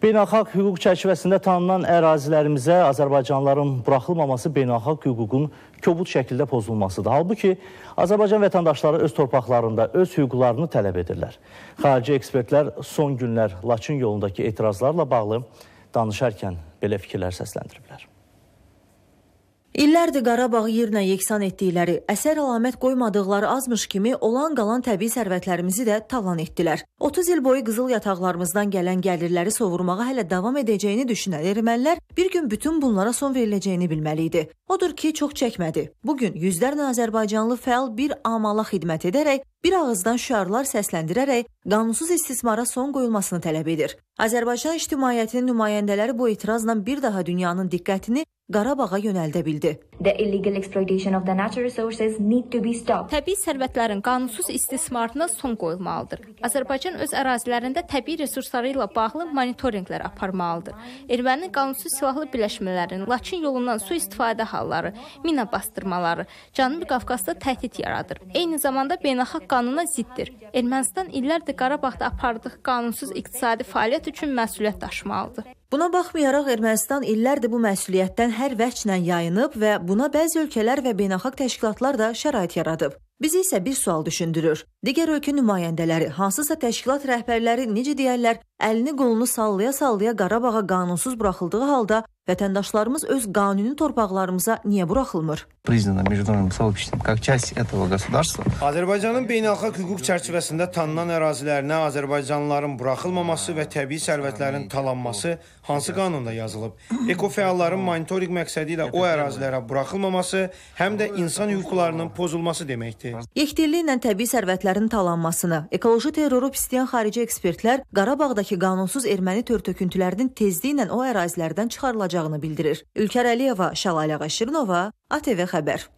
Beynəlxalq hüquq çərçivəsində tanınan ərazilərimizə Azərbaycanlıların buraxılmaması beynəlxalq hüququn kobud şəkildə pozulmasıdır. Halbuki Azərbaycan vətəndaşları öz torpaqlarında öz hüquqlarını tələb edirlər. Xarici ekspertlər son günlər Laçın yolundakı etirazlarla bağlı danışarkən belə fikirlər səsləndiriblər. İllərdir Qarabağı yerlə yeksan etdikləri, əsər əlamət qoymadıqları azmış kimi olan qalan təbii sərvətlərimizi də talan etdilər. 30 il boyu qızıl yataqlarımızdan gələn gəlirləri sovurmağa hələ davam edəcəyini düşünən ermənilər bir gün bütün bunlara son veriləcəyini bilməli idi. Odur ki, çox çəkmədi. Bu gün yüzlərlə azərbaycanlı fəal bir amala xidmət edərək bir ağızdan şüarlar səsləndirərək qanunsuz istismara son qoyulmasını tələb edir. Azərbaycan ictimaiyyətinin nümayəndələri bu etirazla bir daha dünyanın diqqətini Qarabağa yönəldə bildi. The illegal exploitation of the natural resources need to be stopped. Təbii sərvətlərin qanunsuz istismarına son qoyulmalıdır. Azərbaycan öz ərazilərində təbii resursları ilə bağlı monitorinqlər aparmalıdır. Erməni qanunsuz silahlı birləşmələrinin Laçın yolundan su istifadə halları, mina bastırmaları Cənubi Qafqazda təhdid yaradır. Eyni zamanda beynəlxalq qanuna ziddir. Ermənistan illərdir Qarabağda apardığı qanunsuz iqtisadi fəaliyyət üçün məsuliyyət daşımalıdır. Buna baxmayaraq Ermənistan illərdir bu məsuliyyətdən hər vəclə yayınıb və buna bəzi ölkələr və beynəlxalq təşkilatlar da şərait yaradıb. Bizi isə bir sual düşündürür. Digər ölkə nümayəndələri, hansısa təşkilat rəhbərləri necə deyərlər, əlini qolunu sallaya-sallaya Qarabağa qanunsuz buraxıldığı halda Vətəndaşlarımız öz qanuni torpaqlarımıza niyə buraxılmır? Признана международным сообществом как часть этого государства. Azərbaycanın beynəlxalq hüquq çərçivəsində tanınan ərazilərinə Azərbaycanlıların buraxılmaması və təbii sərvətlərin talanması hansı qanunda yazılıb? Ekofəalların monitorinq məqsədi ilə o ərazilərə buraxılmaması həm də insan hüquqlarının pozulması deməkdir. Yekdilli ilə təbii sərvətlərin talanmasını, ekoloji terroru pisləyən xarici ekspertlər Qarabağdakı qanunsuz erməni tör töküntülərinin tezliklə o ərazilərdən çıxarılacağını aparacağını bildirir. Ülkər Əliyeva, Şəlalə Qəşirnova, ATV xəbər.